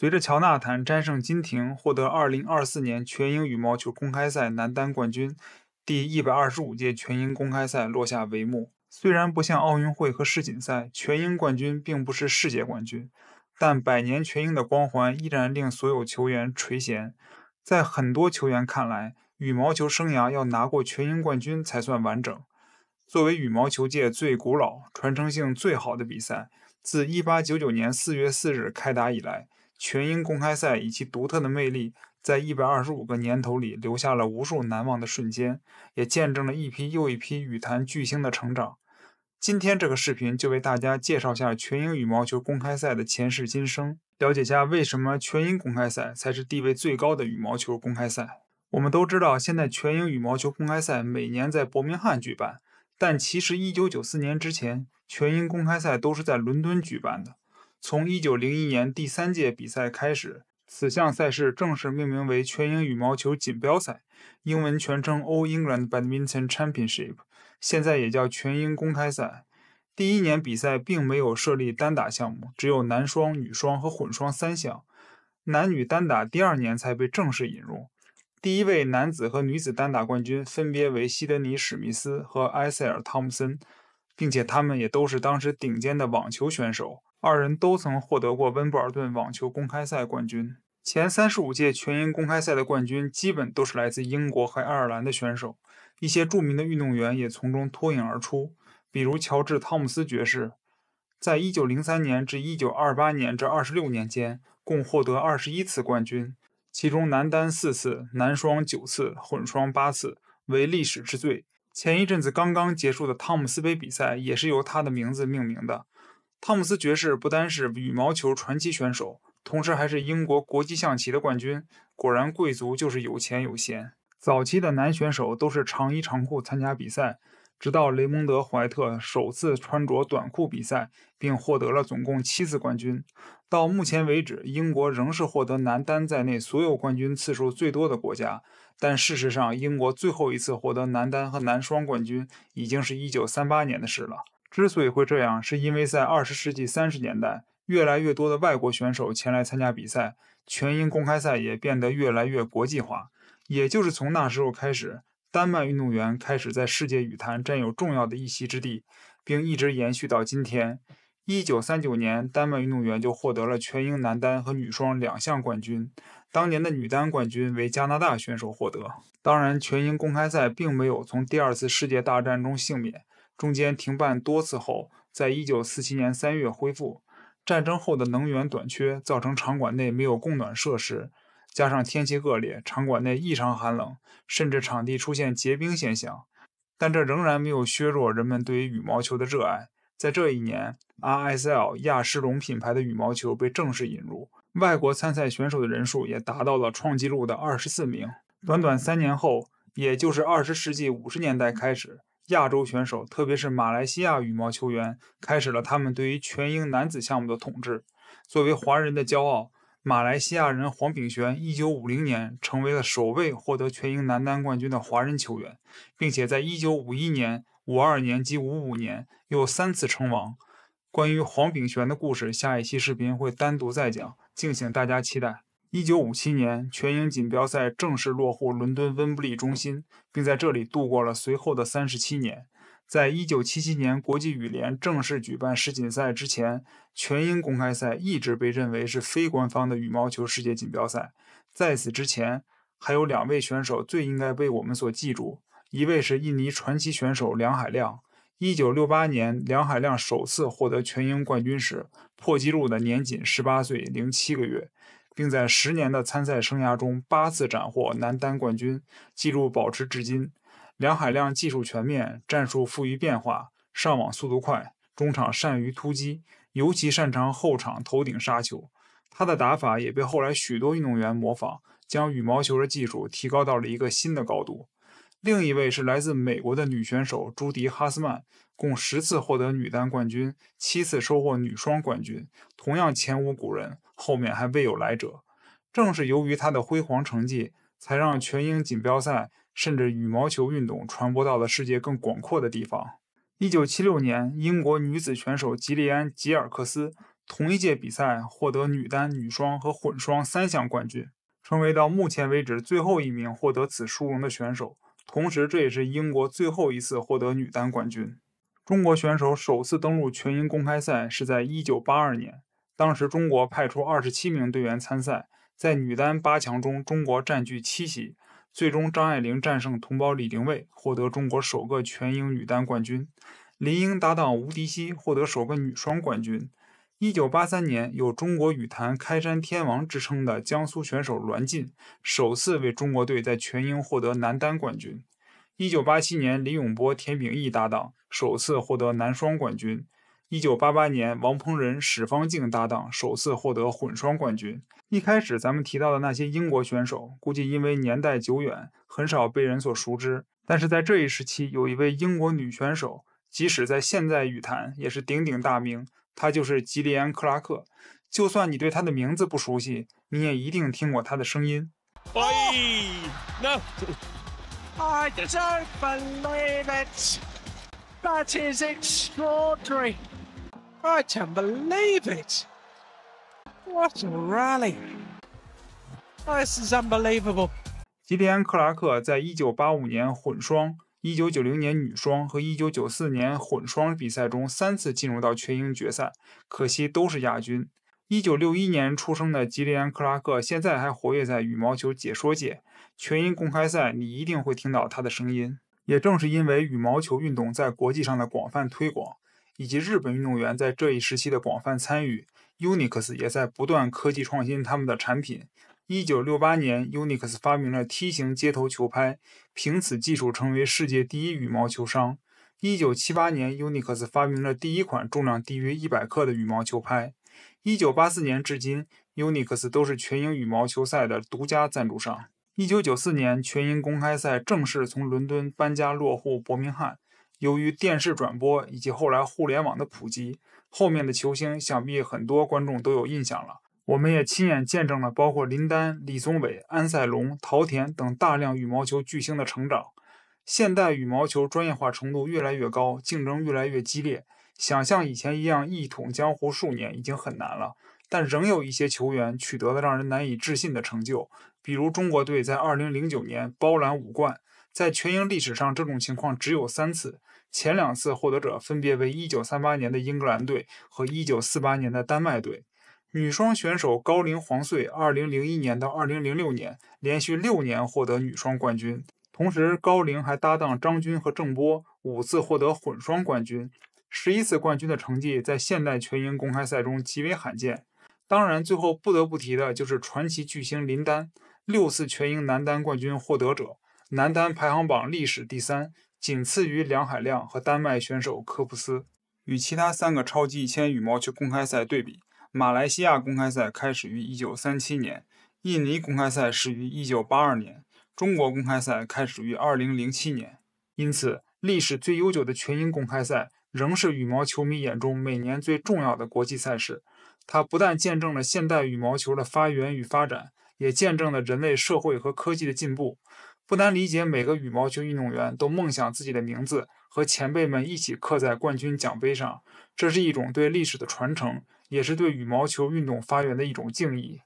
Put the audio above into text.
随着乔纳坦战胜金廷，获得2024年全英羽毛球公开赛男单冠军，第一百二十五届全英公开赛落下帷幕。虽然不像奥运会和世锦赛，全英冠军并不是世界冠军，但百年全英的光环依然令所有球员垂涎。在很多球员看来，羽毛球生涯要拿过全英冠军才算完整。作为羽毛球界最古老、传承性最好的比赛，自1899年4月4日开打以来，全英公开赛以其独特的魅力，在一百二十五个年头里留下了无数难忘的瞬间，也见证了一批又一批羽坛巨星的成长。今天这个视频就为大家介绍下全英羽毛球公开赛的前世今生，了解下为什么全英公开赛才是地位最高的羽毛球公开赛。我们都知道，现在全英羽毛球公开赛每年在伯明翰举办，但其实1994年之前，全英公开赛都是在伦敦举办的。从1901年第三届比赛开始，此项赛事正式命名为全英羽毛球锦标赛，英文全称 All England Badminton Championship，现在也叫全英公开赛。第一年比赛并没有设立单打项目，只有男双、女双和混双三项，男女单打第二年才被正式引入。第一位男子和女子单打冠军分别为西德尼·史密斯和埃塞尔·汤姆森，并且他们也都是当时顶尖的网球选手。二人都曾获得过温布尔顿网球公开赛冠军。前三十五届全英公开赛的冠军基本都是来自英国和爱尔兰的选手，一些著名的运动员也从中脱颖而出，比如乔治·汤姆斯爵士，在1903年至1928年这26年间，共获得21次冠军，其中男单4次，男双9次，混双8次，为历史之最。前一阵子刚刚结束的汤姆斯杯比赛，也是由他的名字命名的。汤姆斯爵士不单是羽毛球传奇选手，同时还是英国国际象棋的冠军。果然，贵族就是有钱有闲。早期的男选手都是长衣长裤参加比赛，直到雷蒙德·怀特首次穿着短裤比赛，并获得了总共七次冠军。到目前为止，英国仍是获得男单在内所有冠军次数最多的国家。但事实上，英国最后一次获得男单和男双冠军已经是一九三八年的事了。之所以会这样，是因为在二十世纪三十年代，越来越多的外国选手前来参加比赛，全英公开赛也变得越来越国际化。也就是从那时候开始，丹麦运动员开始在世界羽坛占有重要的一席之地，并一直延续到今天。一九三九年，丹麦运动员就获得了全英男单和女双两项冠军，当年的女单冠军为加拿大选手获得。当然，全英公开赛并没有从第二次世界大战中幸免。中间停办多次后，在一九四七年三月恢复。战争后的能源短缺造成场馆内没有供暖设施，加上天气恶劣，场馆内异常寒冷，甚至场地出现结冰现象。但这仍然没有削弱人们对于羽毛球的热爱。在这一年，RSL 亚狮龙品牌的羽毛球被正式引入，外国参赛选手的人数也达到了创纪录的二十四名。短短三年后，也就是二十世纪五十年代开始。亚洲选手，特别是马来西亚羽毛球员，开始了他们对于全英男子项目的统治。作为华人的骄傲，马来西亚人黄炳旋，一九五零年成为了首位获得全英男单冠军的华人球员，并且在一九五一年、五二年及五五年又三次称王。关于黄炳旋的故事，下一期视频会单独再讲，敬请大家期待。一九五七年，全英锦标赛正式落户伦敦温布利中心，并在这里度过了随后的三十七年。在一九七七年国际羽联正式举办世锦赛之前，全英公开赛一直被认为是非官方的羽毛球世界锦标赛。在此之前，还有两位选手最应该被我们所记住，一位是印尼传奇选手梁海亮。一九六八年，梁海亮首次获得全英冠军时，破纪录的年仅十八岁零七个月。并在十年的参赛生涯中八次斩获男单冠军，记录保持至今。梁海亮技术全面，战术富于变化，上网速度快，中场善于突击，尤其擅长后场头顶杀球。他的打法也被后来许多运动员模仿，将羽毛球的技术提高到了一个新的高度。另一位是来自美国的女选手朱迪·哈斯曼。共十次获得女单冠军，七次收获女双冠军，同样前无古人，后面还未有来者。正是由于她的辉煌成绩，才让全英锦标赛甚至羽毛球运动传播到了世界更广阔的地方。一九七六年，英国女子选手吉利安·吉尔克斯同一届比赛获得女单、女双和混双三项冠军，成为到目前为止最后一名获得此殊荣的选手。同时，这也是英国最后一次获得女单冠军。中国选手首次登陆全英公开赛是在1982年，当时中国派出27名队员参赛，在女单八强中，中国占据七席，最终张爱玲战胜同胞李玲蔚，获得中国首个全英女单冠军；林英搭档吴迪希获得首个女双冠军。1983年，有中国羽坛开山天王之称的江苏选手栾进，首次为中国队在全英获得男单冠军。一九八七年，林永波、田秉义搭档首次获得男双冠军。一九八八年，王鹏仁、史方静搭档首次获得混双冠军。一开始咱们提到的那些英国选手，估计因为年代久远，很少被人所熟知。但是在这一时期，有一位英国女选手，即使在现在羽坛也是鼎鼎大名，她就是吉利安·克拉克。就算你对她的名字不熟悉，你也一定听过她的声音。哎，那。I don't believe it. That is extraordinary. I can believe it. What a rally. This is unbelievable. 吉里安·克拉克在1985年混双、1990年女双和1994年混双比赛中三次进入到全英决赛，可惜都是亚军。一九六一年出生的吉利安·克拉克现在还活跃在羽毛球解说界，全英公开赛你一定会听到他的声音。也正是因为羽毛球运动在国际上的广泛推广，以及日本运动员在这一时期的广泛参与，Unix 也在不断科技创新他们的产品。一九六八年，Unix 发明了梯形接头球拍，凭此技术成为世界第一羽毛球商。一九七八年，Unix 发明了第一款重量低于一百克的羽毛球拍。一九八四年至今，Unix 都是全英羽毛球赛的独家赞助商。一九九四年，全英公开赛正式从伦敦搬家落户伯明翰。由于电视转播以及后来互联网的普及，后面的球星想必很多观众都有印象了。我们也亲眼见证了包括林丹、李宗伟、安塞龙、桃田等大量羽毛球巨星的成长。现代羽毛球专业化程度越来越高，竞争越来越激烈。想像以前一样一统江湖数年已经很难了，但仍有一些球员取得了让人难以置信的成就。比如中国队在2009年包揽五冠，在全英历史上这种情况只有三次，前两次获得者分别为1938年的英格兰队和1948年的丹麦队。女双选手高龄黄穗，2001年到2006年连续六年获得女双冠军，同时高龄还搭档张军和郑波五次获得混双冠军。十一次冠军的成绩在现代全英公开赛中极为罕见。当然，最后不得不提的就是传奇巨星林丹，六次全英男单冠军获得者，男单排行榜历史第三，仅次于梁海亮和丹麦选手科布斯。与其他三个超级一千羽毛球公开赛对比，马来西亚公开赛开始于一九三七年，印尼公开赛始于一九八二年，中国公开赛开始于二零零七年。因此，历史最悠久的全英公开赛。仍是羽毛球迷眼中每年最重要的国际赛事。它不但见证了现代羽毛球的发源与发展，也见证了人类社会和科技的进步。不难理解，每个羽毛球运动员都梦想自己的名字和前辈们一起刻在冠军奖杯上，这是一种对历史的传承，也是对羽毛球运动发源的一种敬意。